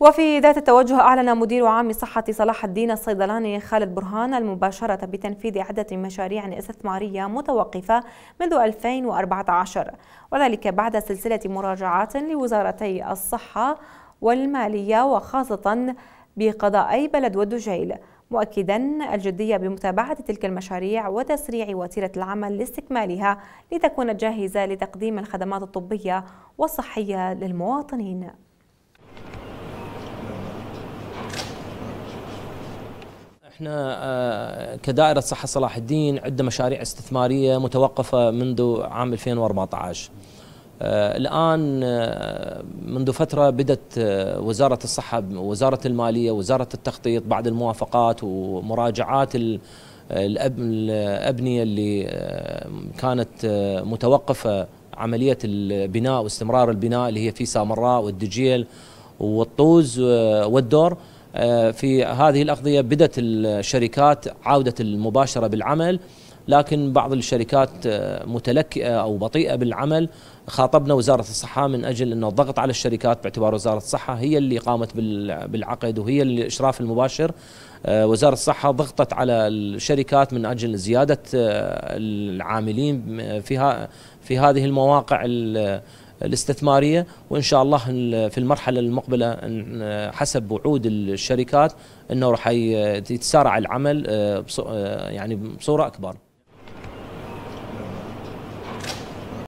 وفي ذات التوجه أعلن مدير عام صحة صلاح الدين الصيدلاني خالد برهان المباشرة بتنفيذ عدة مشاريع استثمارية متوقفة منذ 2014 وذلك بعد سلسلة مراجعات لوزارتي الصحة والمالية وخاصة بقضاءي بلد والدجيل مؤكدا الجدية بمتابعة تلك المشاريع وتسريع وتيرة العمل لاستكمالها لتكون جاهزة لتقديم الخدمات الطبية والصحية للمواطنين احنا آه، كدائرة صحة صلاح الدين عندنا مشاريع استثمارية متوقفة منذ عام 2014 آه، الآن آه، منذ فترة بدأت وزارة الصحة وزارة المالية وزارة التخطيط بعد الموافقات ومراجعات الأبنية اللي كانت متوقفة عملية البناء واستمرار البناء اللي هي في سامراء والدجيل والطوز والدور آه، في هذه الأقضية بدأت الشركات عودة المباشرة بالعمل لكن بعض الشركات آه، متلكئة آه، أو بطيئة بالعمل خاطبنا وزارة الصحة من أجل أنه الضغط على الشركات باعتبار وزارة الصحة هي اللي قامت بالعقد وهي الإشراف المباشر وزارة الصحة ضغطت على الشركات من أجل زيادة العاملين فيها في هذه المواقع الاستثماريه وان شاء الله في المرحله المقبله آه، حسب وعود الشركات انه راح يتسارع العمل آه، آه، يعني بصوره اكبر